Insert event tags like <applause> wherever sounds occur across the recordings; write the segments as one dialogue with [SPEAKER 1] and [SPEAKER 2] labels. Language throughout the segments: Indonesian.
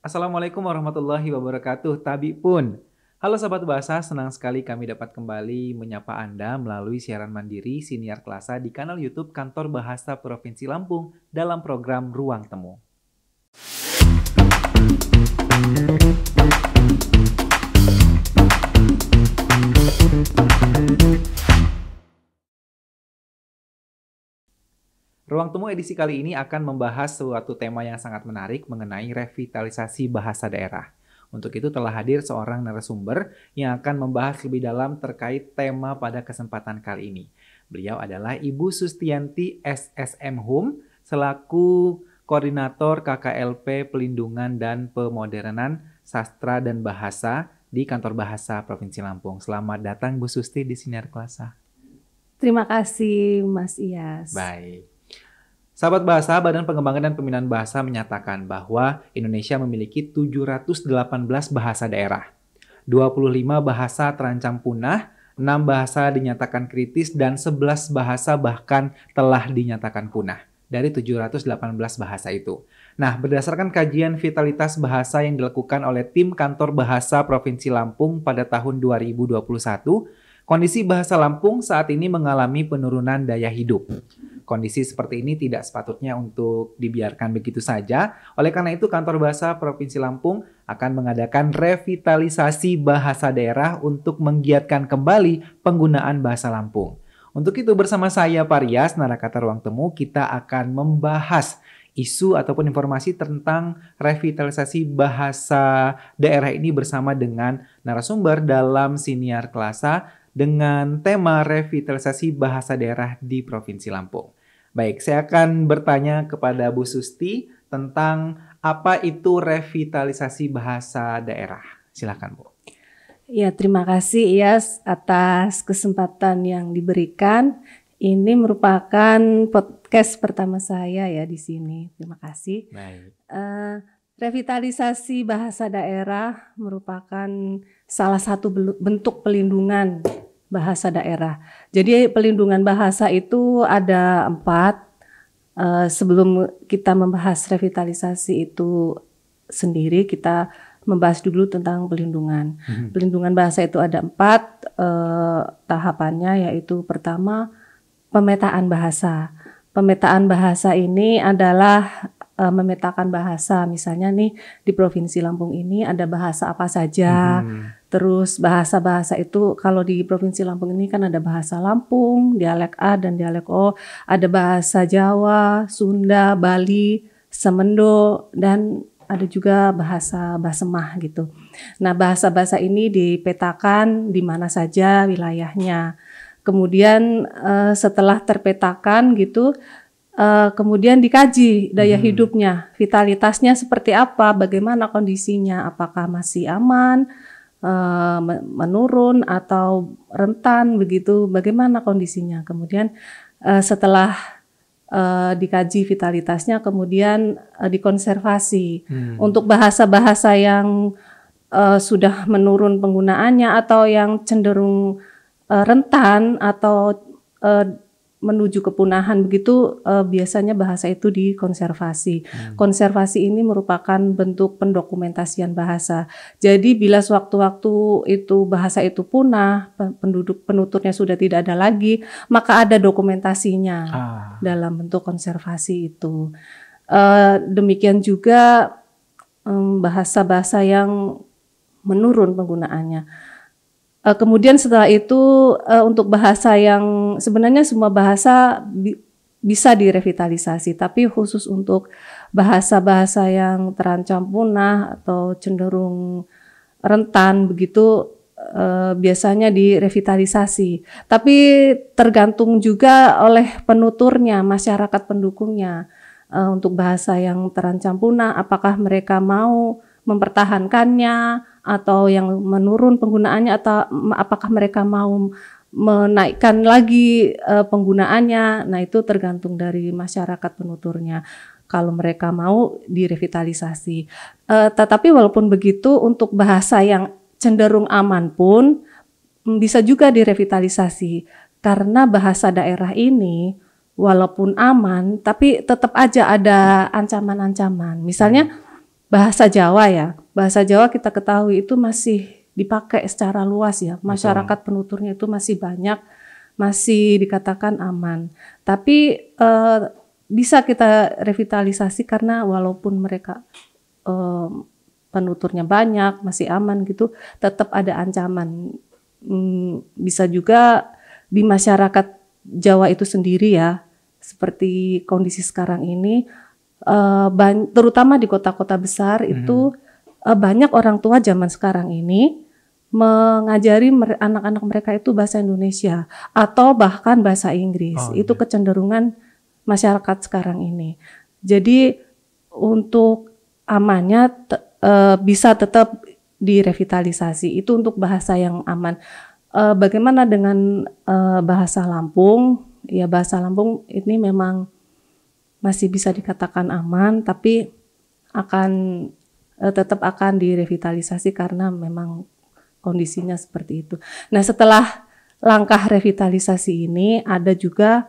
[SPEAKER 1] Assalamualaikum warahmatullahi wabarakatuh. Tabi pun. Halo sahabat bahasa, senang sekali kami dapat kembali menyapa Anda melalui siaran mandiri Siniar Kelasa di kanal YouTube Kantor Bahasa Provinsi Lampung dalam program Ruang Temu. Ruang Temu edisi kali ini akan membahas suatu tema yang sangat menarik mengenai revitalisasi bahasa daerah. Untuk itu telah hadir seorang narasumber yang akan membahas lebih dalam terkait tema pada kesempatan kali ini. Beliau adalah Ibu Sustianti SSM Hum selaku Koordinator KKLP Pelindungan dan Pemodernan Sastra dan Bahasa di Kantor Bahasa Provinsi Lampung. Selamat datang Bu Susti di Sinar Kelasa.
[SPEAKER 2] Terima kasih Mas Ias.
[SPEAKER 1] Baik. Sahabat Bahasa Badan Pengembangan dan Pembinaan Bahasa menyatakan bahwa Indonesia memiliki 718 bahasa daerah. 25 bahasa terancam punah, 6 bahasa dinyatakan kritis dan 11 bahasa bahkan telah dinyatakan punah dari 718 bahasa itu. Nah, berdasarkan kajian vitalitas bahasa yang dilakukan oleh tim kantor bahasa Provinsi Lampung pada tahun 2021, Kondisi bahasa Lampung saat ini mengalami penurunan daya hidup. Kondisi seperti ini tidak sepatutnya untuk dibiarkan begitu saja. Oleh karena itu, Kantor Bahasa Provinsi Lampung akan mengadakan revitalisasi bahasa daerah untuk menggiatkan kembali penggunaan bahasa Lampung. Untuk itu bersama saya Parias Narakata Ruang Temu kita akan membahas isu ataupun informasi tentang revitalisasi bahasa daerah ini bersama dengan narasumber dalam siniar kelasa dengan tema revitalisasi bahasa daerah di Provinsi Lampung. Baik, saya akan bertanya kepada Bu Susti tentang apa itu revitalisasi bahasa daerah. Silakan, Bu.
[SPEAKER 2] Ya, terima kasih Ias atas kesempatan yang diberikan. Ini merupakan podcast pertama saya ya di sini. Terima kasih. Baik. Uh, revitalisasi bahasa daerah merupakan salah satu bentuk pelindungan bahasa daerah. Jadi pelindungan bahasa itu ada empat. Eh, sebelum kita membahas revitalisasi itu sendiri, kita membahas dulu tentang pelindungan. Hmm. Pelindungan bahasa itu ada empat eh, tahapannya, yaitu pertama pemetaan bahasa. Pemetaan bahasa ini adalah eh, memetakan bahasa, misalnya nih di provinsi Lampung ini ada bahasa apa saja. Hmm. Terus bahasa-bahasa itu kalau di Provinsi Lampung ini kan ada bahasa Lampung, dialek A dan dialek O, ada bahasa Jawa, Sunda, Bali, Semendo dan ada juga bahasa Basemah gitu. Nah, bahasa-bahasa ini dipetakan di mana saja wilayahnya. Kemudian eh, setelah terpetakan gitu, eh, kemudian dikaji daya hmm. hidupnya, vitalitasnya seperti apa, bagaimana kondisinya, apakah masih aman, Eh, menurun atau rentan begitu, bagaimana kondisinya? Kemudian eh, setelah eh, dikaji vitalitasnya, kemudian dikonservasi hmm. untuk bahasa-bahasa yang sudah menurun penggunaannya atau yang cenderung rentan atau menuju kepunahan begitu eh, biasanya bahasa itu dikonservasi. Hmm. Konservasi ini merupakan bentuk pendokumentasian bahasa. Jadi bila sewaktu-waktu itu bahasa itu punah, penduduk penuturnya sudah tidak ada lagi, maka ada dokumentasinya ah. dalam bentuk konservasi itu. Eh, demikian juga hmm, bahasa-bahasa eh, yang menurun penggunaannya Uh, kemudian setelah itu uh, untuk bahasa yang sebenarnya semua bahasa bi bisa direvitalisasi, tapi khusus untuk bahasa-bahasa yang terancam punah atau cenderung rentan begitu uh, biasanya direvitalisasi. Tapi tergantung juga oleh penuturnya, masyarakat pendukungnya uh, untuk bahasa yang terancam punah, apakah mereka mau mempertahankannya atau yang menurun penggunaannya atau apakah mereka mau menaikkan lagi uh, penggunaannya. Nah, itu tergantung dari masyarakat penuturnya. Kalau mereka mau direvitalisasi, uh, tetapi walaupun begitu, untuk bahasa yang cenderung aman pun mm, bisa juga direvitalisasi karena bahasa daerah ini. Walaupun aman, tapi tetap aja ada ancaman-ancaman. Misalnya, bahasa Jawa, ya, bahasa Jawa kita ketahui itu masih dipakai secara luas ya. Masyarakat penuturnya itu masih banyak, masih dikatakan aman. Tapi uh, bisa kita revitalisasi karena walaupun mereka uh, penuturnya banyak, masih aman gitu, tetap ada ancaman. Hmm, bisa juga di masyarakat Jawa itu sendiri ya, seperti kondisi sekarang ini, eh, terutama di kota-kota besar mm -hmm. itu mhm. Eh, banyak orang tua zaman sekarang ini mengajari anak-anak mereka itu bahasa Indonesia atau bahkan bahasa Inggris. Oh, itu iya. kecenderungan masyarakat sekarang ini. Jadi untuk amannya uh, bisa tetap direvitalisasi itu untuk bahasa yang aman. Uh, bagaimana dengan uh, bahasa Lampung? Ya bahasa Lampung ini memang masih bisa dikatakan aman, tapi akan uh, tetap akan direvitalisasi karena memang kondisinya seperti itu. Nah, setelah langkah revitalisasi ini ada juga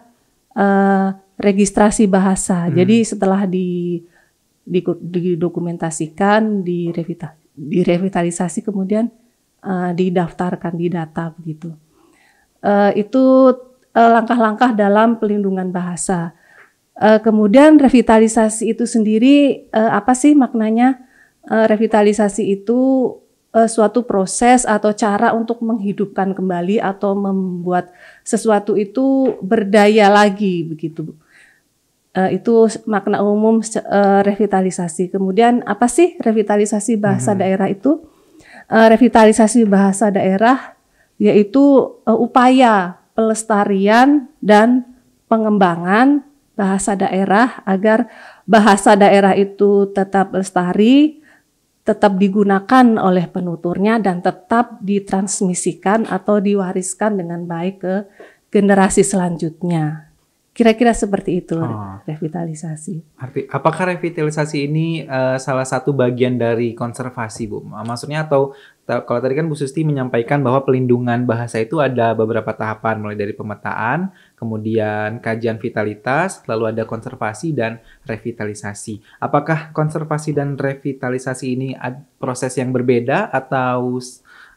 [SPEAKER 2] uh, registrasi bahasa. Hmm. Jadi setelah di, di didokumentasikan, direvitalisasi kemudian uh, didaftarkan di data begitu. Uh, itu langkah-langkah uh, dalam pelindungan bahasa. Uh, kemudian revitalisasi itu sendiri uh, apa sih maknanya? Eh, revitalisasi itu uh, suatu proses atau cara untuk menghidupkan kembali atau membuat sesuatu itu berdaya lagi begitu. Uh, itu makna umum uh, revitalisasi. Kemudian apa sih revitalisasi bahasa hmm. daerah itu? Uh, revitalisasi bahasa daerah yaitu uh, upaya pelestarian dan pengembangan bahasa daerah agar bahasa daerah itu tetap lestari, tetap digunakan oleh penuturnya dan tetap ditransmisikan atau diwariskan dengan baik ke generasi selanjutnya. Kira-kira seperti itu oh. revitalisasi.
[SPEAKER 1] Arti, apakah revitalisasi ini uh, salah satu bagian dari konservasi, Bu? Ah, maksudnya atau kalau tadi kan Bu Susti menyampaikan bahwa pelindungan bahasa itu ada beberapa tahapan mulai dari pemetaan, kemudian kajian vitalitas, lalu ada konservasi dan revitalisasi. Apakah konservasi dan revitalisasi ini proses yang berbeda atau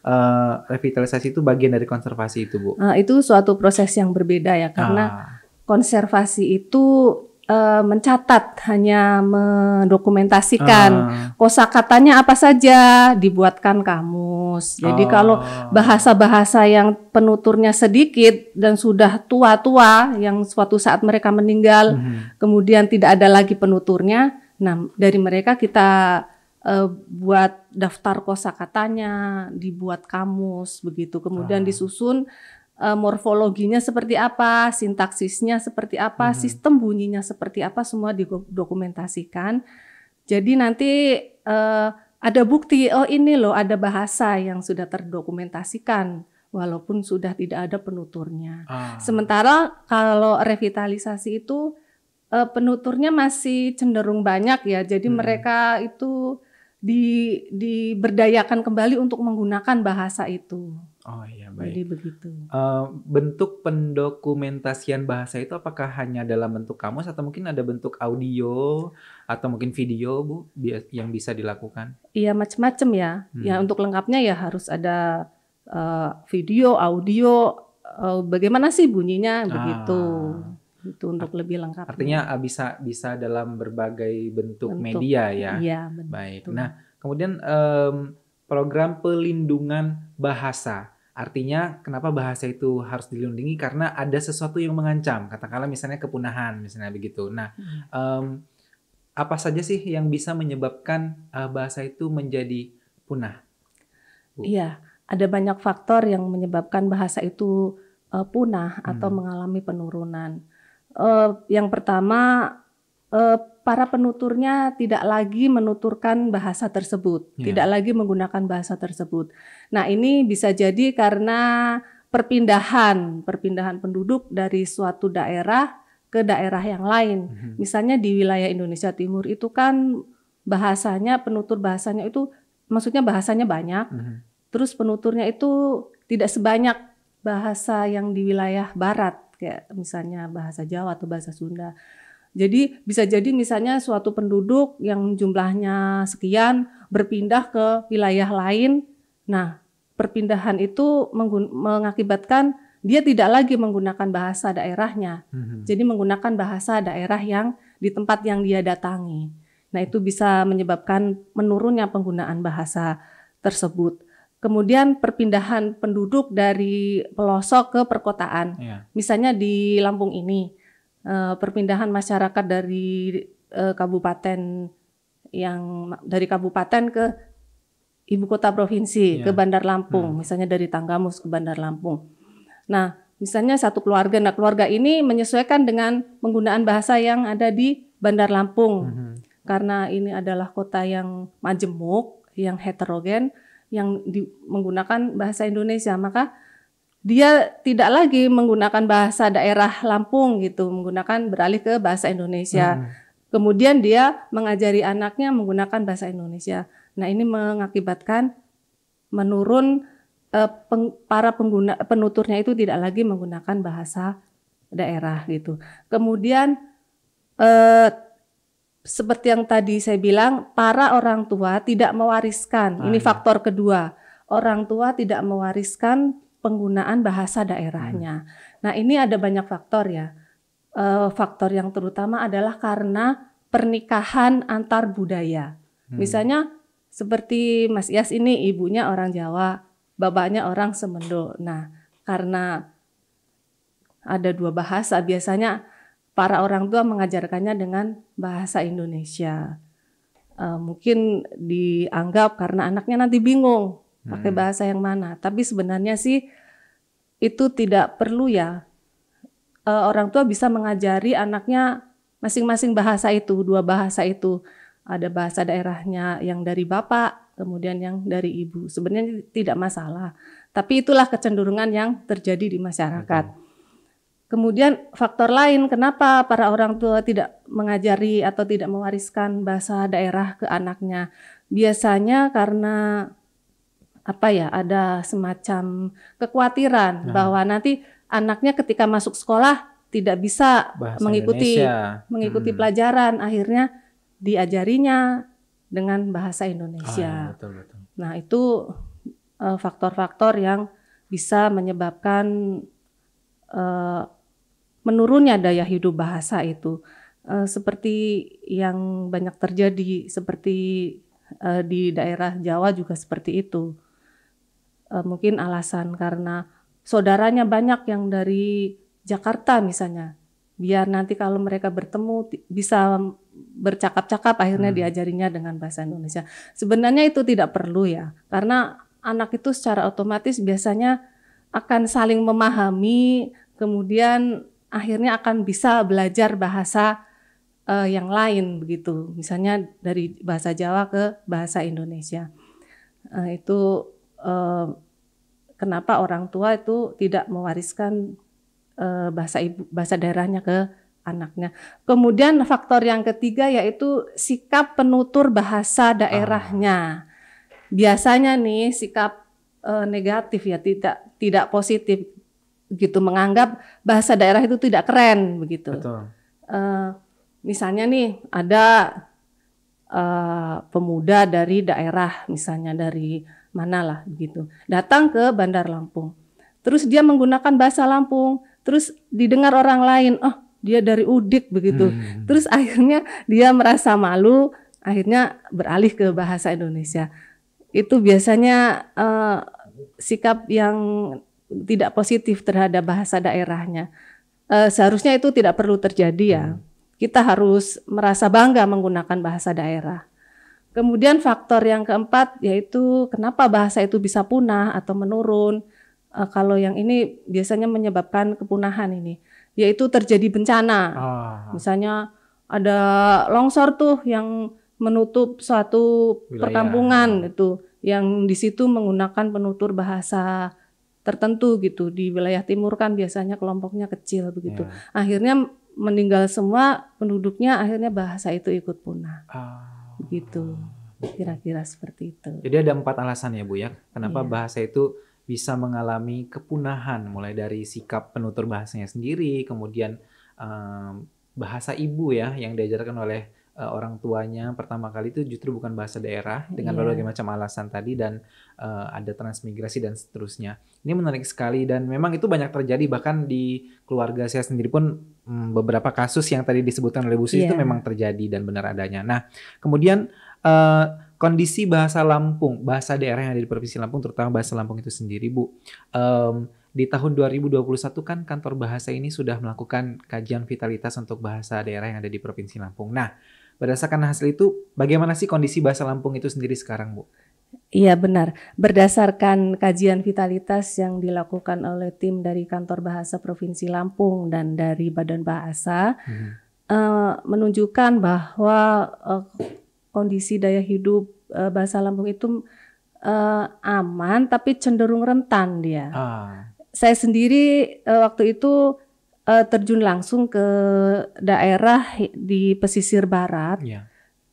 [SPEAKER 1] uh, revitalisasi itu bagian dari konservasi itu, Bu?
[SPEAKER 2] Uh, itu suatu proses yang berbeda ya, karena ah. konservasi itu uh, mencatat, hanya mendokumentasikan uh. kosakatanya apa saja, dibuatkan kamus. Jadi uh. kalau bahasa-bahasa yang penuturnya sedikit dan sudah tua-tua, yang suatu saat mereka meninggal, -huh. Mhm. kemudian tidak ada lagi penuturnya, nah dari mereka kita uh, buat daftar kosakatanya, dibuat kamus begitu, kemudian uh. disusun Eh, morfologinya seperti apa, sintaksisnya seperti apa, hmm. sistem bunyinya seperti apa, semua didokumentasikan. Jadi nanti uh, ada bukti, oh ini loh ada bahasa yang sudah terdokumentasikan walaupun sudah tidak ada penuturnya. Ah. Sementara kalau revitalisasi itu uh, penuturnya masih cenderung banyak ya. Jadi hmm. mereka itu di diberdayakan kembali untuk menggunakan bahasa itu. Oh iya baik. Jadi begitu.
[SPEAKER 1] Uh, bentuk pendokumentasian bahasa itu apakah hanya dalam bentuk kamus atau mungkin ada bentuk audio atau mungkin video bu yang bisa dilakukan?
[SPEAKER 2] Iya macam-macam ya. ya. Hmm. Ya untuk lengkapnya ya harus ada uh, video, audio. Uh, bagaimana sih bunyinya ah. begitu? Itu untuk lebih lengkap. Artinya
[SPEAKER 1] ah, bisa bisa dalam berbagai bentuk, bentuk media ya. Iya. Bentuk. Baik. Nah kemudian um, program pelindungan bahasa Artinya kenapa bahasa itu harus dilindungi karena ada sesuatu yang mengancam, katakanlah misalnya kepunahan misalnya begitu. Nah, um, apa saja sih yang bisa menyebabkan uh, bahasa itu menjadi punah?
[SPEAKER 2] Iya, ada banyak faktor yang menyebabkan bahasa itu uh, punah atau hmm. mengalami penurunan. Uh, yang pertama uh, para penuturnya tidak lagi menuturkan bahasa tersebut, yeah. tidak lagi menggunakan bahasa tersebut. Nah, ini bisa jadi karena perpindahan, perpindahan penduduk dari suatu daerah ke daerah yang lain. Mm -hmm. Misalnya di wilayah Indonesia Timur itu kan bahasanya penutur bahasanya itu maksudnya bahasanya banyak. Mm -hmm. Terus penuturnya itu tidak sebanyak bahasa yang di wilayah barat kayak misalnya bahasa Jawa atau bahasa Sunda. Jadi bisa jadi misalnya suatu penduduk yang jumlahnya sekian berpindah ke wilayah lain. Nah, perpindahan itu mengakibatkan dia tidak lagi menggunakan bahasa daerahnya. hmm Jadi menggunakan bahasa daerah yang di tempat yang dia datangi. Nah, itu bisa menyebabkan menurunnya penggunaan bahasa tersebut. Kemudian perpindahan penduduk dari pelosok ke perkotaan. Yeah. Misalnya di Lampung ini uh, perpindahan masyarakat dari uh, kabupaten yang dari kabupaten ke ibu kota provinsi yeah. ke Bandar Lampung, hmm. misalnya dari Tanggamus ke Bandar Lampung. Nah, misalnya satu keluarga, nah keluarga ini menyesuaikan dengan penggunaan bahasa yang ada di Bandar Lampung, hmm. karena ini adalah kota yang majemuk, yang heterogen, yang di, menggunakan bahasa Indonesia, maka dia tidak lagi menggunakan bahasa daerah Lampung gitu, menggunakan beralih ke bahasa Indonesia. Hmm. Kemudian dia mengajari anaknya menggunakan bahasa Indonesia. Nah, ini mengakibatkan menurun eh, peng, para pengguna penuturnya itu tidak lagi menggunakan bahasa daerah gitu. Kemudian eh, seperti yang tadi saya bilang, para orang tua tidak mewariskan. Ah, ini ya. faktor kedua. Orang tua tidak mewariskan penggunaan bahasa daerahnya. Hmm. Nah, ini ada banyak faktor ya. E, faktor yang terutama adalah karena pernikahan antar budaya. Hmm. Misalnya seperti Mas Yas ini ibunya orang Jawa, bapaknya orang Semendo. Nah, karena ada dua bahasa, biasanya para orang tua mengajarkannya dengan bahasa Indonesia. E, mungkin dianggap karena anaknya nanti bingung pakai hmm. bahasa yang mana. Tapi sebenarnya sih itu tidak perlu ya. E, orang tua bisa mengajari anaknya masing-masing bahasa itu, dua bahasa itu. Ada bahasa daerahnya yang dari bapak, kemudian yang dari ibu. Sebenarnya tidak masalah. Tapi itulah kecenderungan yang terjadi di masyarakat. Kemudian faktor lain kenapa para orang tua tidak mengajari atau tidak mewariskan bahasa daerah ke anaknya? Biasanya karena apa ya ada semacam kekhawatiran nah. bahwa nanti anaknya ketika masuk sekolah tidak bisa Bahasa mengikuti Indonesia. mengikuti hmm. pelajaran akhirnya diajarinya dengan bahasa Indonesia. Ah, betul, betul. Nah, itu eh, faktor-faktor yang bisa menyebabkan uh, menurunnya daya hidup bahasa itu. Uh, seperti yang banyak terjadi seperti uh, di daerah Jawa juga seperti itu uh, mungkin alasan karena saudaranya banyak yang dari Jakarta misalnya biar nanti kalau mereka bertemu bisa bercakap-cakap akhirnya hmm. diajarinya dengan bahasa Indonesia. Sebenarnya itu tidak perlu ya, karena anak itu secara otomatis biasanya akan saling memahami, kemudian akhirnya akan bisa belajar bahasa uh, yang lain begitu. Misalnya dari bahasa Jawa ke bahasa Indonesia. Uh, itu uh, kenapa orang tua itu tidak mewariskan uh, bahasa ibu bahasa daerahnya ke anaknya. Kemudian faktor yang ketiga yaitu sikap penutur bahasa daerahnya. Ah. Biasanya nih sikap uh, negatif ya tidak tidak positif gitu menganggap bahasa daerah itu tidak keren begitu. Betul. Uh, misalnya nih ada uh, pemuda dari daerah misalnya dari manalah begitu. Datang ke Bandar Lampung. Terus dia menggunakan bahasa Lampung, terus didengar orang lain, oh dia dari Udik begitu. Hmm. Terus akhirnya dia merasa malu, akhirnya beralih ke bahasa Indonesia. Itu biasanya uh, sikap yang tidak positif terhadap bahasa daerahnya. Uh, seharusnya itu tidak perlu terjadi ya. Hmm. Kita harus merasa bangga menggunakan bahasa daerah. Kemudian faktor yang keempat yaitu kenapa bahasa itu bisa punah atau menurun. E, kalau yang ini biasanya menyebabkan kepunahan ini, yaitu terjadi bencana. Ah. Misalnya ada longsor tuh yang menutup suatu Wilayah. perkampungan itu, yang di situ menggunakan penutur bahasa tertentu gitu di wilayah timur kan biasanya kelompoknya kecil begitu. Ya. Akhirnya meninggal semua penduduknya, akhirnya bahasa itu ikut punah. Ah gitu kira-kira seperti itu
[SPEAKER 1] jadi ada empat alasan ya bu ya kenapa yeah. bahasa itu bisa mengalami kepunahan mulai dari sikap penutur bahasanya sendiri kemudian um, bahasa ibu ya yang diajarkan oleh uh, orang tuanya pertama kali itu justru bukan bahasa daerah dengan yeah. berbagai macam alasan tadi dan uh, ada transmigrasi dan seterusnya. Ini menarik sekali dan memang itu banyak terjadi bahkan di keluarga saya sendiri pun um, beberapa kasus yang tadi disebutkan oleh Bu Susi yeah. itu iya. memang terjadi dan benar adanya. Nah, kemudian uh, kondisi bahasa Lampung, bahasa daerah yang ada di Provinsi Lampung terutama bahasa Lampung itu sendiri, Bu. Um, di tahun 2021 kan kantor bahasa ini sudah melakukan kajian vitalitas untuk bahasa daerah yang ada di Provinsi Lampung. Nah, Berdasarkan hasil itu, bagaimana sih kondisi bahasa Lampung itu sendiri sekarang, Bu?
[SPEAKER 2] Iya benar. Berdasarkan kajian vitalitas yang dilakukan oleh tim dari Kantor Bahasa Provinsi Lampung dan dari Badan Bahasa, hmm. uh, menunjukkan bahwa uh, kondisi daya hidup uh, bahasa Lampung itu uh, aman, tapi cenderung rentan dia. Ah. Saya sendiri uh, waktu itu uh, terjun langsung ke daerah di pesisir barat, ya.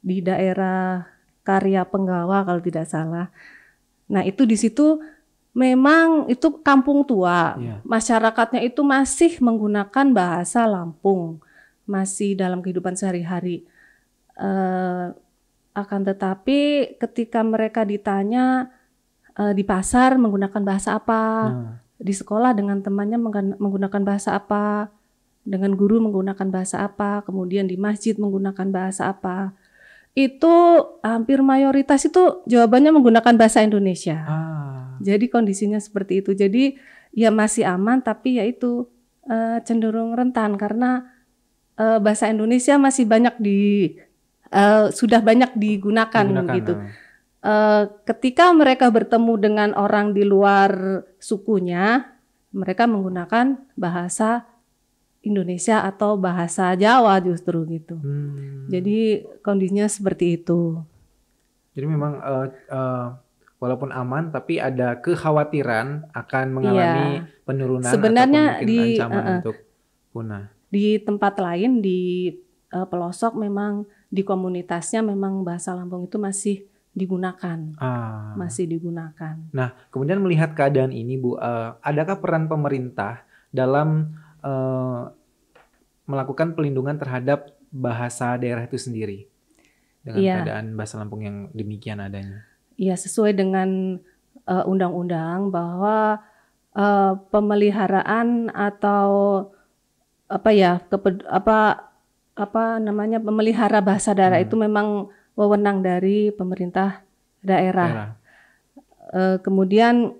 [SPEAKER 2] di daerah Karya Penggawa kalau tidak salah. Nah itu di situ memang itu kampung tua, ya. masyarakatnya itu masih menggunakan bahasa Lampung, masih dalam kehidupan sehari-hari. Uh, akan tetapi ketika mereka ditanya uh, di pasar menggunakan bahasa apa? Nah di sekolah dengan temannya menggunakan bahasa apa, dengan guru menggunakan bahasa apa, kemudian di masjid menggunakan bahasa apa. Itu hampir mayoritas itu jawabannya menggunakan bahasa Indonesia. Ah. Jadi kondisinya seperti itu. Jadi ya masih aman tapi ya itu uh, cenderung rentan karena uh, bahasa Indonesia masih banyak di uh, sudah banyak digunakan, digunakan gitu. Nah. Eh, ketika mereka bertemu dengan orang di luar sukunya, mereka menggunakan bahasa Indonesia atau bahasa Jawa justru gitu. Hmm. Jadi kondisinya seperti itu.
[SPEAKER 1] Jadi memang uh, uh, walaupun aman tapi ada kekhawatiran akan mengalami iya. penurunan Sebenarnya di ancaman uh, untuk punah.
[SPEAKER 2] Di tempat lain di uh, pelosok memang di komunitasnya memang bahasa Lampung itu masih digunakan,
[SPEAKER 1] ah. masih
[SPEAKER 2] digunakan.
[SPEAKER 1] Nah, kemudian melihat keadaan ini, Bu, uh, adakah peran pemerintah dalam uh, melakukan pelindungan terhadap bahasa daerah itu sendiri dengan ya. keadaan bahasa Lampung yang demikian adanya?
[SPEAKER 2] Iya, sesuai dengan eh, undang-undang uh, bahwa uh, pemeliharaan atau apa ya, apa apa namanya pemelihara bahasa daerah hmm. itu memang wewenang dari pemerintah daerah. daerah. E, kemudian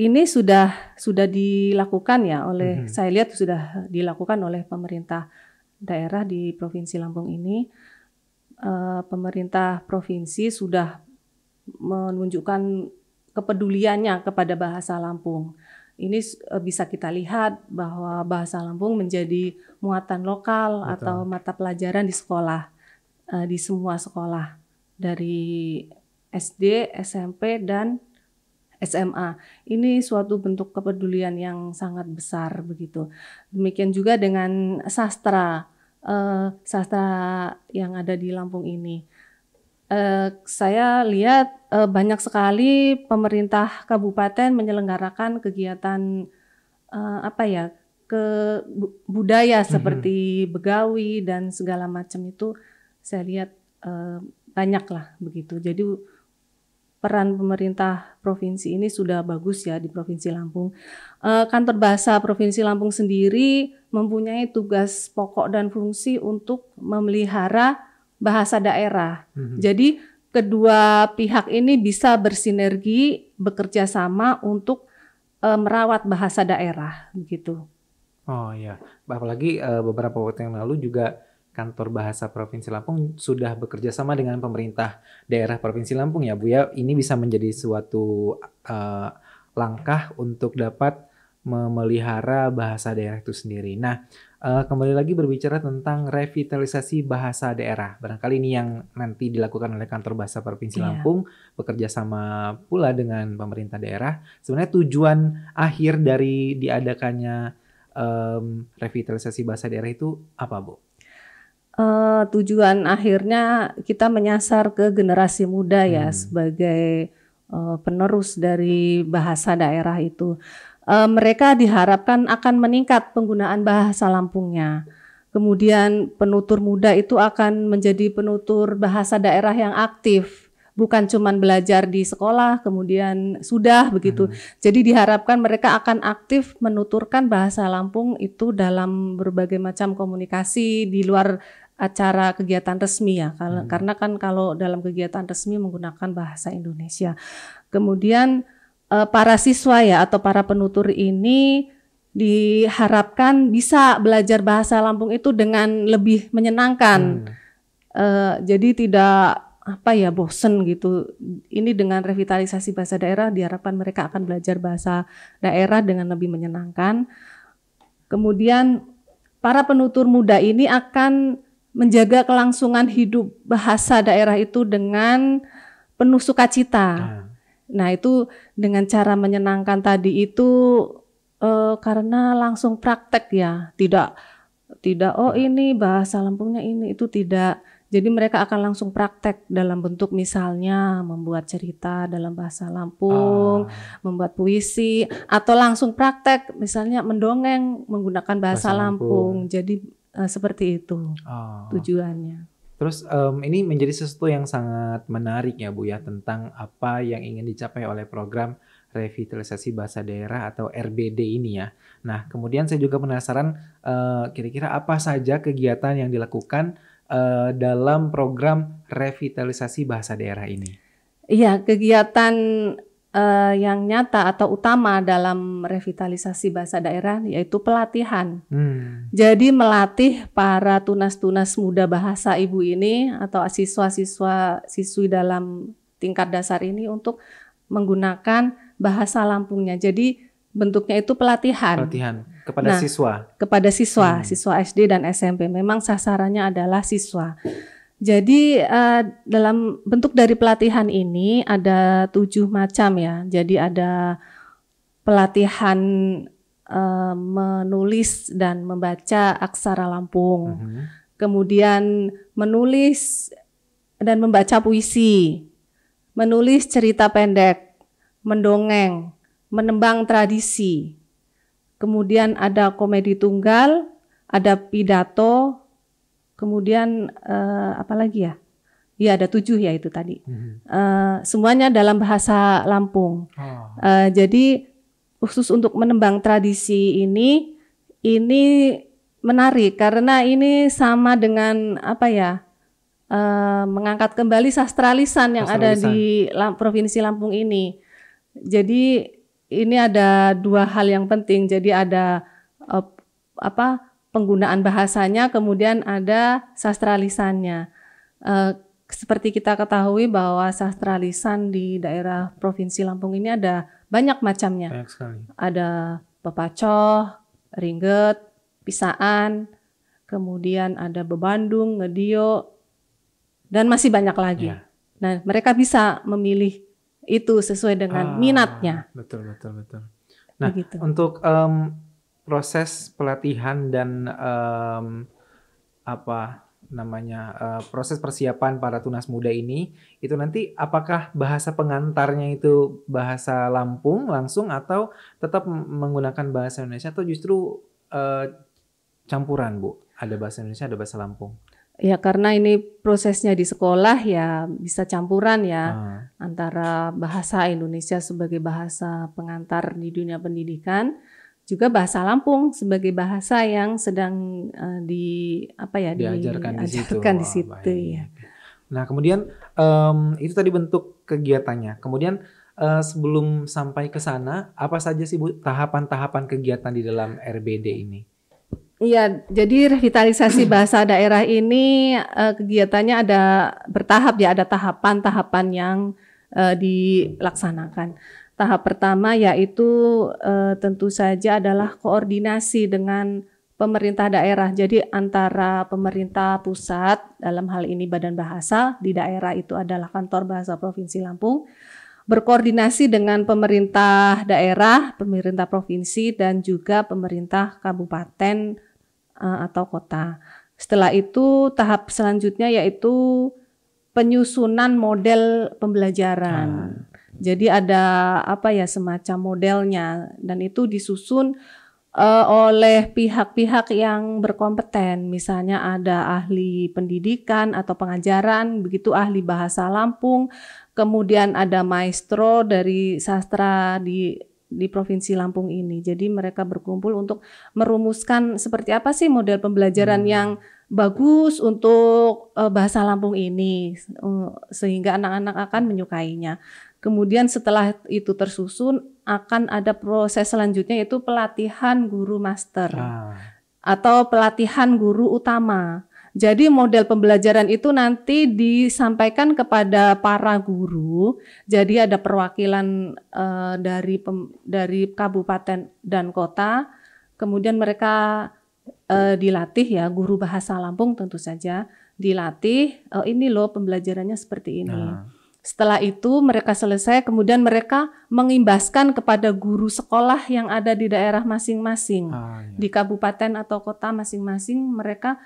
[SPEAKER 2] ini sudah sudah dilakukan ya oleh mm -hmm. saya lihat sudah dilakukan oleh pemerintah daerah di Provinsi Lampung ini. E, pemerintah provinsi sudah menunjukkan kepeduliannya kepada bahasa Lampung. Ini eh, bisa kita lihat bahwa bahasa Lampung menjadi muatan lokal Betul. atau mata pelajaran di sekolah uh, di semua sekolah dari SD, SMP dan SMA. Ini suatu bentuk kepedulian yang sangat besar begitu. Demikian juga dengan sastra, uh, sastra yang ada di Lampung ini. Uh, saya lihat uh, banyak sekali pemerintah kabupaten menyelenggarakan kegiatan uh, apa ya ke budaya mm-hmm. seperti begawi dan segala macam itu saya lihat e, eh, banyak lah begitu. Jadi peran pemerintah provinsi ini sudah bagus ya di Provinsi Lampung. E, kantor Bahasa Provinsi Lampung sendiri mempunyai tugas pokok dan fungsi untuk memelihara bahasa daerah. Mm -hmm. Jadi kedua pihak ini bisa bersinergi bekerja sama untuk e, merawat bahasa daerah begitu.
[SPEAKER 1] Oh iya, apalagi e, beberapa waktu yang lalu juga Kantor Bahasa Provinsi Lampung sudah bekerja sama dengan pemerintah daerah Provinsi Lampung ya Bu ya. Ini bisa menjadi suatu uh, langkah untuk dapat memelihara bahasa daerah itu sendiri. Nah, uh, kembali lagi berbicara tentang revitalisasi bahasa daerah. Barangkali ini yang nanti dilakukan oleh Kantor Bahasa Provinsi yeah. Lampung bekerja sama pula dengan pemerintah daerah. Sebenarnya tujuan akhir dari diadakannya um, revitalisasi bahasa daerah itu apa, Bu?
[SPEAKER 2] uh, tujuan akhirnya kita menyasar ke generasi muda ya hmm. sebagai uh, penerus dari bahasa daerah itu. Uh, mereka diharapkan akan meningkat penggunaan bahasa Lampungnya. Kemudian penutur muda itu akan menjadi penutur bahasa daerah yang aktif, bukan cuma belajar di sekolah, kemudian sudah begitu. Hmm. Jadi diharapkan mereka akan aktif menuturkan bahasa Lampung itu dalam berbagai macam komunikasi di luar acara kegiatan resmi ya hmm. karena kan kalau dalam kegiatan resmi menggunakan bahasa Indonesia. Kemudian eh, para siswa ya atau para penutur ini diharapkan bisa belajar bahasa Lampung itu dengan lebih menyenangkan. Hmm. uh, jadi tidak apa ya bosen gitu. Ini dengan revitalisasi bahasa daerah diharapkan mereka akan belajar bahasa daerah dengan lebih menyenangkan. Kemudian para penutur muda ini akan menjaga kelangsungan hidup bahasa daerah itu dengan penuh sukacita. Ah. Nah, itu dengan cara menyenangkan tadi itu eh, karena langsung praktek ya, tidak tidak oh ya. ini bahasa Lampungnya ini itu tidak. Jadi mereka akan langsung praktek dalam bentuk misalnya membuat cerita dalam bahasa Lampung, ah. membuat puisi atau langsung praktek misalnya mendongeng menggunakan bahasa, bahasa Lampung. Lampung. Jadi Eh, seperti itu oh. tujuannya.
[SPEAKER 1] Terus um, ini menjadi sesuatu yang sangat menarik ya Bu ya tentang apa yang ingin dicapai oleh program revitalisasi bahasa daerah atau RBD ini ya. Nah kemudian saya juga penasaran kira eh, kira-kira apa saja kegiatan yang dilakukan uh, dalam program revitalisasi bahasa daerah ini?
[SPEAKER 2] Iya kegiatan uh, yang nyata atau utama dalam revitalisasi bahasa daerah yaitu pelatihan. Hmm. Jadi melatih para tunas-tunas muda bahasa ibu ini atau siswa-siswa siswi dalam tingkat dasar ini untuk menggunakan bahasa Lampungnya. Jadi bentuknya itu pelatihan. Pelatihan
[SPEAKER 1] kepada nah, siswa.
[SPEAKER 2] Kepada siswa, hmm. siswa SD dan SMP. Memang sasarannya adalah siswa. Jadi uh, dalam bentuk dari pelatihan ini ada tujuh macam ya. Jadi ada pelatihan uh, menulis dan membaca aksara Lampung, uh-huh. kemudian menulis dan membaca puisi, menulis cerita pendek, mendongeng, menembang tradisi, kemudian ada komedi tunggal, ada pidato, Kemudian uh, apa lagi ya? Ya ada tujuh ya itu tadi. Hmm. Uh, semuanya dalam bahasa Lampung. Oh. Uh, jadi khusus untuk menembang tradisi ini ini menarik karena ini sama dengan apa ya uh, mengangkat kembali sastra lisan yang sastralisan. ada di Lamp provinsi Lampung ini. Jadi ini ada dua hal yang penting. Jadi ada uh, apa penggunaan bahasanya, kemudian ada sastra lisannya. Uh, seperti kita ketahui bahwa sastra lisan di daerah Provinsi Lampung ini ada banyak macamnya. Banyak sekali. Ada pepacoh, ringget, pisaan, kemudian ada bebandung, ngedio, dan masih banyak lagi. Ya. Nah, mereka bisa memilih itu sesuai dengan ah, minatnya.
[SPEAKER 1] Betul, betul, betul. Nah, Begitu. untuk um, proses pelatihan dan um, apa namanya uh, proses persiapan para tunas muda ini itu nanti apakah bahasa pengantarnya itu bahasa Lampung langsung atau tetap menggunakan bahasa Indonesia atau justru uh, campuran Bu ada bahasa Indonesia ada bahasa Lampung
[SPEAKER 2] ya karena ini prosesnya di sekolah ya bisa campuran ya hmm. antara bahasa Indonesia sebagai bahasa pengantar di dunia pendidikan juga bahasa Lampung sebagai bahasa yang sedang uh, di apa ya diajarkan di, di situ, di situ ya.
[SPEAKER 1] Nah kemudian um, itu tadi bentuk kegiatannya. Kemudian uh, sebelum sampai ke sana apa saja sih bu tahapan-tahapan kegiatan di dalam RBD ini?
[SPEAKER 2] Iya, jadi revitalisasi <clears throat> bahasa daerah ini uh, kegiatannya ada bertahap ya, ada tahapan-tahapan yang uh, dilaksanakan. Tahap pertama yaitu eh, tentu saja adalah koordinasi dengan pemerintah daerah. Jadi antara pemerintah pusat dalam hal ini Badan Bahasa di daerah itu adalah Kantor Bahasa Provinsi Lampung berkoordinasi dengan pemerintah daerah, pemerintah provinsi dan juga pemerintah kabupaten uh, atau kota. Setelah itu tahap selanjutnya yaitu penyusunan model pembelajaran. Hmm. Jadi ada apa ya semacam modelnya dan itu disusun uh, oleh pihak-pihak yang berkompeten, misalnya ada ahli pendidikan atau pengajaran, begitu ahli bahasa Lampung, kemudian ada maestro dari sastra di di provinsi Lampung ini. Jadi mereka berkumpul untuk merumuskan seperti apa sih model pembelajaran hmm. yang bagus untuk eh, bahasa Lampung ini eh, sehingga anak-anak akan menyukainya. Kemudian setelah itu tersusun akan ada proses selanjutnya yaitu pelatihan guru master ah. atau pelatihan guru utama. Jadi model pembelajaran itu nanti disampaikan kepada para guru. Jadi ada perwakilan uh, dari pem, dari kabupaten dan kota. Kemudian mereka uh, dilatih ya guru bahasa Lampung tentu saja dilatih. Oh ini loh pembelajarannya seperti ini. Nah setelah itu mereka selesai, kemudian mereka mengimbaskan kepada guru sekolah yang ada di daerah masing-masing, ah, iya. di kabupaten atau kota masing-masing. Mereka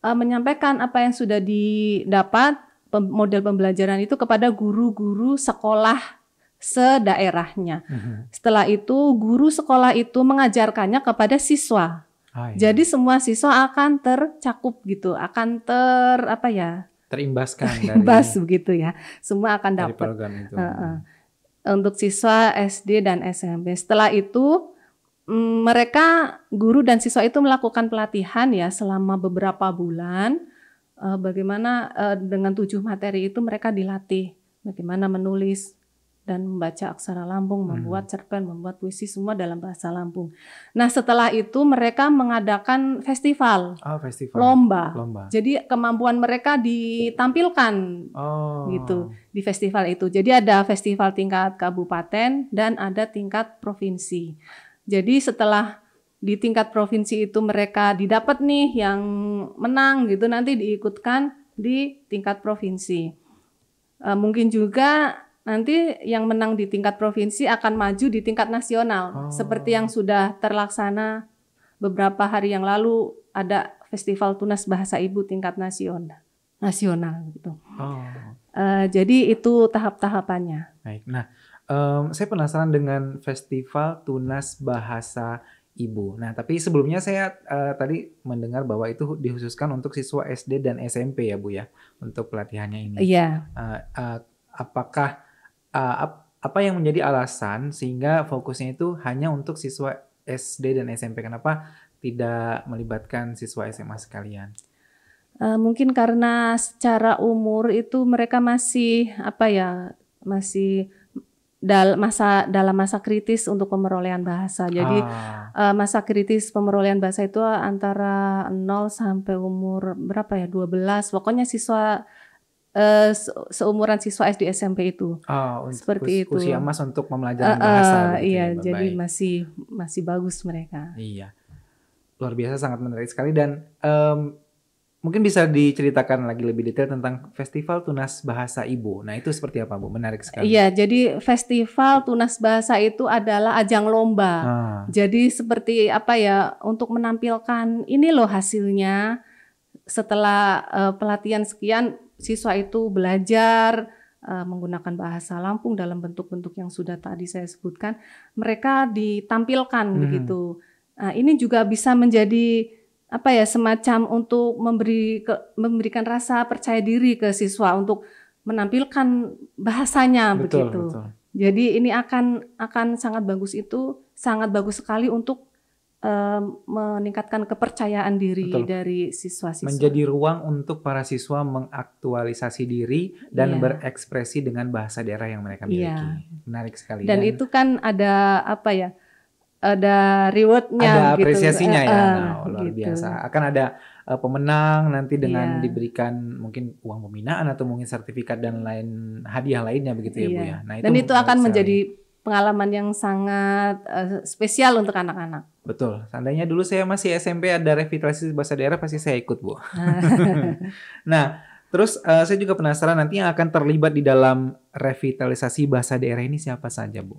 [SPEAKER 2] uh, menyampaikan apa yang sudah didapat pem model pembelajaran itu kepada guru-guru sekolah sedaerahnya. Mm -hmm. Setelah itu guru sekolah itu mengajarkannya kepada siswa. Ah, iya. Jadi semua siswa akan tercakup gitu, akan ter apa ya?
[SPEAKER 1] terimbaskan terimbas <laughs> dari, begitu ya
[SPEAKER 2] semua akan dapat program itu. Uh, uh. untuk siswa SD dan SMP setelah itu mm, mereka guru dan siswa itu melakukan pelatihan ya selama beberapa bulan uh, bagaimana uh, dengan tujuh materi itu mereka dilatih bagaimana menulis dan membaca aksara Lampung, hmm. membuat cerpen, membuat puisi semua dalam bahasa Lampung. Nah, setelah itu mereka mengadakan festival.
[SPEAKER 1] Oh, festival. Lomba. Lomba. Jadi
[SPEAKER 2] kemampuan mereka ditampilkan. Oh. Gitu di festival itu. Jadi ada festival tingkat kabupaten dan ada tingkat provinsi. Jadi setelah di tingkat provinsi itu mereka didapat nih yang menang gitu nanti diikutkan di tingkat provinsi. E, mungkin juga nanti yang menang di tingkat provinsi akan maju di tingkat nasional oh. seperti yang sudah terlaksana beberapa hari yang lalu ada festival tunas bahasa ibu tingkat nasional nasional gitu oh. uh, jadi itu tahap tahapannya
[SPEAKER 1] baik nah um, saya penasaran dengan festival tunas bahasa ibu nah tapi sebelumnya saya uh, tadi mendengar bahwa itu dikhususkan untuk siswa SD dan SMP ya bu ya untuk pelatihannya ini iya yeah. uh, eh, uh, apakah Eh, apa yang menjadi alasan sehingga fokusnya itu hanya untuk siswa SD dan SMP? Kenapa tidak melibatkan siswa SMA sekalian?
[SPEAKER 2] Uh, mungkin karena secara umur itu mereka masih apa ya masih dal masa dalam masa kritis untuk pemerolehan bahasa. Jadi ah. uh, masa kritis pemerolehan bahasa itu antara 0 sampai umur berapa ya? 12. Pokoknya siswa Eh, seumuran siswa SD SMP itu. Oh, seperti us itu. Usia Mas untuk mempelajari uh, bahasa. Gitu iya, ya, jadi masih masih bagus mereka.
[SPEAKER 1] Iya. Luar biasa sangat menarik sekali dan um, mungkin bisa diceritakan lagi lebih detail tentang Festival Tunas Bahasa Ibu. Nah, itu seperti apa, Bu? Menarik sekali. Iya,
[SPEAKER 2] jadi Festival Tunas Bahasa itu adalah ajang lomba. Ah. Jadi seperti apa ya, untuk menampilkan ini loh hasilnya setelah uh, pelatihan sekian siswa itu belajar uh, menggunakan bahasa Lampung dalam bentuk-bentuk yang sudah tadi saya sebutkan, mereka ditampilkan hmm. begitu. Nah, ini juga bisa menjadi apa ya semacam untuk memberi ke, memberikan rasa percaya diri ke siswa untuk menampilkan bahasanya betul, begitu. Betul. Jadi ini akan akan sangat bagus itu sangat bagus sekali untuk Eh, meningkatkan kepercayaan diri Betul. dari siswa-siswa. Menjadi
[SPEAKER 1] ruang untuk para siswa mengaktualisasi diri dan yeah. berekspresi dengan bahasa daerah yang mereka iya. miliki. Yeah. Menarik sekali. Dan, dan itu
[SPEAKER 2] kan ada apa ya? Ada rewardnya, ada gitu. apresiasinya gitu. ya, uh, nah, luar gitu. biasa.
[SPEAKER 1] Akan ada uh, pemenang nanti iya. dengan yeah. diberikan mungkin uang pembinaan atau mungkin sertifikat dan lain hadiah lainnya begitu yeah. ya bu iya. ya. Nah itu dan itu akan sekali. menjadi
[SPEAKER 2] pengalaman yang sangat uh, spesial untuk anak-anak.
[SPEAKER 1] Betul. Seandainya dulu saya masih SMP ada revitalisasi bahasa daerah pasti saya ikut, Bu. <laughs> nah, terus uh, saya juga penasaran nanti yang akan terlibat di dalam revitalisasi bahasa daerah ini siapa saja, Bu?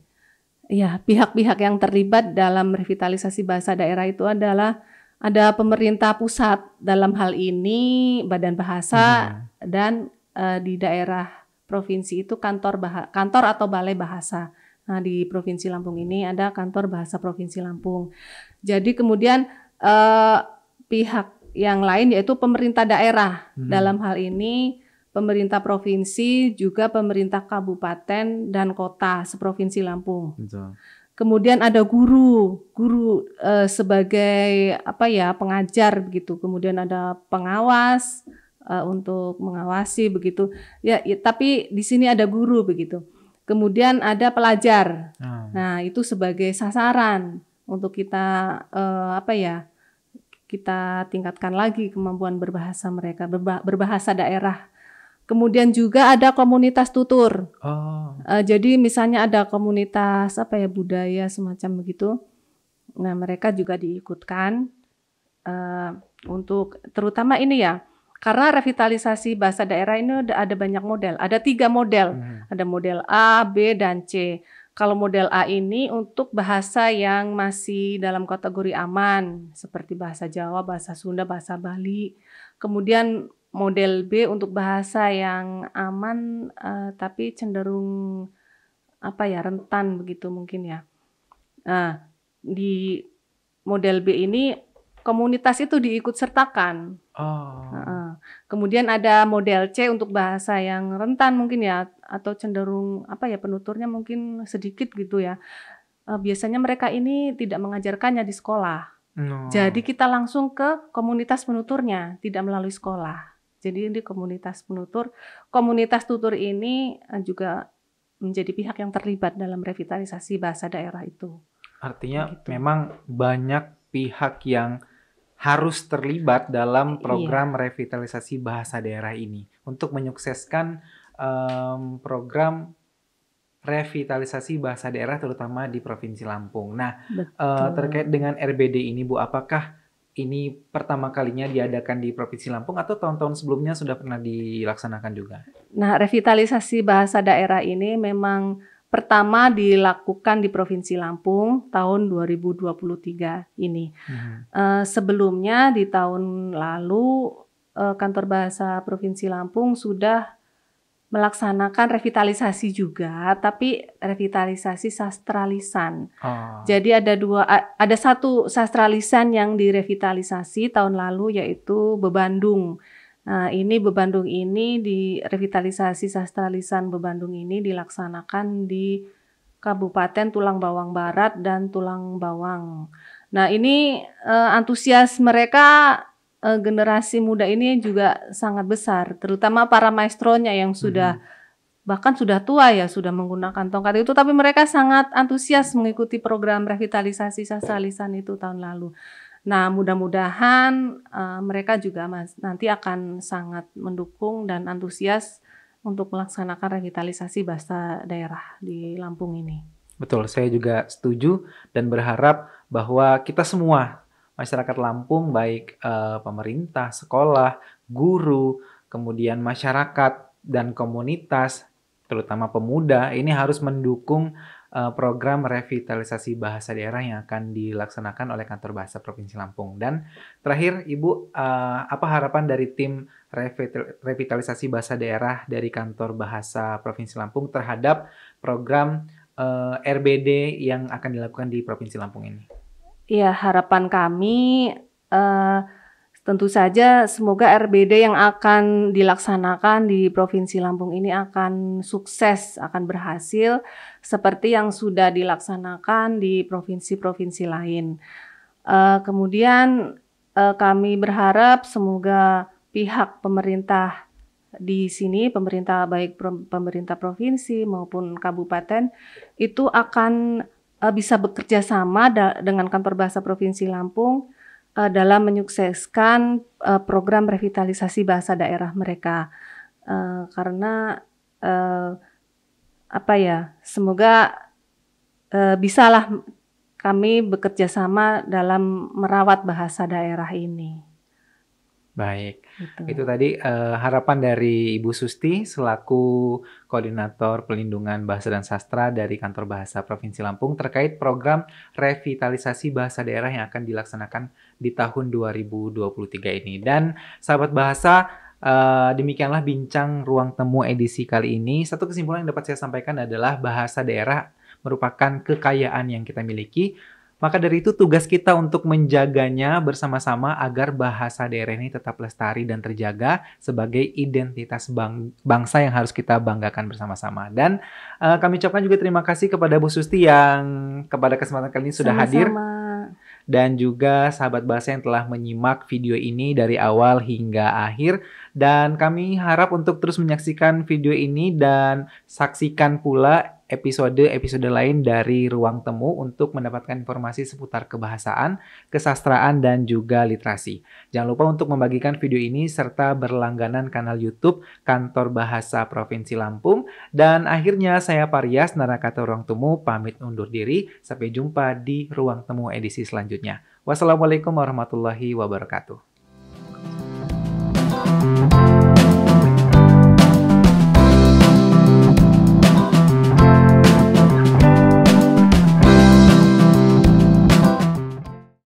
[SPEAKER 2] Ya, pihak-pihak yang terlibat dalam revitalisasi bahasa daerah itu adalah ada pemerintah pusat dalam hal ini Badan Bahasa hmm. dan uh, di daerah provinsi itu kantor kantor atau balai bahasa. Nah, di Provinsi Lampung ini ada kantor bahasa Provinsi Lampung. Jadi kemudian eh, pihak yang lain yaitu pemerintah daerah. Hmm. Dalam hal ini pemerintah provinsi juga pemerintah kabupaten dan kota seprovinsi Lampung. Betul. Kemudian ada guru, guru eh, sebagai apa ya pengajar begitu. Kemudian ada pengawas, eh, untuk mengawasi begitu. Ya, ya tapi di sini ada guru begitu. Kemudian ada pelajar. Hmm. Nah, itu sebagai sasaran untuk kita uh, apa ya? Kita tingkatkan lagi kemampuan berbahasa mereka, berbahasa daerah. Kemudian juga ada komunitas tutur. Oh. Uh, jadi misalnya ada komunitas apa ya budaya semacam begitu. Nah mereka juga diikutkan uh, untuk terutama ini ya karena revitalisasi bahasa daerah ini ada banyak model. Ada tiga model. Hmm. Ada model A, B, dan C. Kalau model A ini untuk bahasa yang masih dalam kategori aman, seperti bahasa Jawa, bahasa Sunda, bahasa Bali. Kemudian model B untuk bahasa yang aman uh, tapi cenderung apa ya rentan begitu mungkin ya. Nah, di model B ini komunitas itu diikut sertakan. Oh. Uh, Kemudian ada model C untuk bahasa yang rentan mungkin ya atau cenderung apa ya penuturnya mungkin sedikit gitu ya. Eh, biasanya mereka ini tidak mengajarkannya di sekolah. No. Hmm, oh. Jadi kita langsung ke komunitas penuturnya, tidak melalui sekolah. Jadi di komunitas penutur, komunitas tutur ini eh, juga menjadi pihak yang terlibat dalam revitalisasi bahasa daerah itu.
[SPEAKER 1] Artinya gitu. memang banyak pihak yang harus terlibat dalam iya. program iya. revitalisasi bahasa daerah ini untuk menyukseskan um, program revitalisasi bahasa daerah terutama di Provinsi Lampung. Nah, uh, terkait dengan RBD ini Bu, apakah ini pertama kalinya diadakan di Provinsi Lampung atau tahun-tahun sebelumnya sudah pernah dilaksanakan juga?
[SPEAKER 2] Nah, revitalisasi bahasa daerah ini memang pertama dilakukan di Provinsi Lampung tahun 2023 ini. Hmm. Uh, sebelumnya di tahun lalu uh, Kantor Bahasa Provinsi Lampung sudah melaksanakan revitalisasi juga, tapi revitalisasi sastra lisan. Oh. Jadi ada dua, ada satu sastra lisan yang direvitalisasi tahun lalu yaitu Bebandung. Nah, ini Bebandung ini di revitalisasi sastra lisan Bebandung ini dilaksanakan di Kabupaten Tulang Bawang Barat dan Tulang Bawang. Nah, ini uh, antusias mereka uh, generasi muda ini juga sangat besar, terutama para maestronya yang sudah hmm. bahkan sudah tua ya, sudah menggunakan tongkat itu tapi mereka sangat antusias mengikuti program revitalisasi sastra lisan itu tahun lalu. Nah, mudah-mudahan uh, mereka juga mas, nanti akan sangat mendukung dan antusias untuk melaksanakan revitalisasi bahasa daerah di Lampung ini.
[SPEAKER 1] Betul, saya juga setuju dan berharap bahwa kita semua masyarakat Lampung baik uh, pemerintah, sekolah, guru, kemudian masyarakat dan komunitas terutama pemuda ini harus mendukung Eh, program revitalisasi bahasa daerah yang akan dilaksanakan oleh Kantor Bahasa Provinsi Lampung. Dan terakhir, Ibu, eh, apa harapan dari tim revitalisasi bahasa daerah dari Kantor Bahasa Provinsi Lampung terhadap program eh, RBD yang akan dilakukan di Provinsi Lampung ini?
[SPEAKER 2] Ya, harapan kami uh, tentu saja semoga RBD yang akan dilaksanakan di Provinsi Lampung ini akan sukses, akan berhasil seperti yang sudah dilaksanakan di provinsi-provinsi lain. Uh, kemudian uh, kami berharap semoga pihak pemerintah di sini pemerintah baik pemerintah provinsi maupun kabupaten itu akan uh, bisa bekerja sama dengan kantor bahasa provinsi Lampung uh, dalam menyukseskan uh, program revitalisasi bahasa daerah mereka uh, karena uh, apa ya semoga e, bisalah kami bekerja sama dalam merawat bahasa daerah ini.
[SPEAKER 1] Baik, gitu. itu tadi e, harapan dari Ibu Susti selaku koordinator pelindungan bahasa dan sastra dari Kantor Bahasa Provinsi Lampung terkait program revitalisasi bahasa daerah yang akan dilaksanakan di tahun 2023 ini. Dan sahabat bahasa Uh, demikianlah bincang ruang temu edisi kali ini. Satu kesimpulan yang dapat saya sampaikan adalah bahasa daerah merupakan kekayaan yang kita miliki. Maka dari itu tugas kita untuk menjaganya bersama-sama agar bahasa daerah ini tetap lestari dan terjaga sebagai identitas bang bangsa yang harus kita banggakan bersama-sama. Dan uh, kami ucapkan juga terima kasih kepada Bu Susti yang kepada kesempatan kali ini sudah Sama-sama. hadir dan juga sahabat bahasa yang telah menyimak video ini dari awal hingga akhir dan kami harap untuk terus menyaksikan video ini dan saksikan pula episode-episode lain dari Ruang Temu untuk mendapatkan informasi seputar kebahasaan, kesastraan, dan juga literasi. Jangan lupa untuk membagikan video ini serta berlangganan kanal YouTube Kantor Bahasa Provinsi Lampung. Dan akhirnya saya Parias, Narakata Ruang Temu, pamit undur diri. Sampai jumpa di Ruang Temu edisi selanjutnya. Wassalamualaikum warahmatullahi wabarakatuh.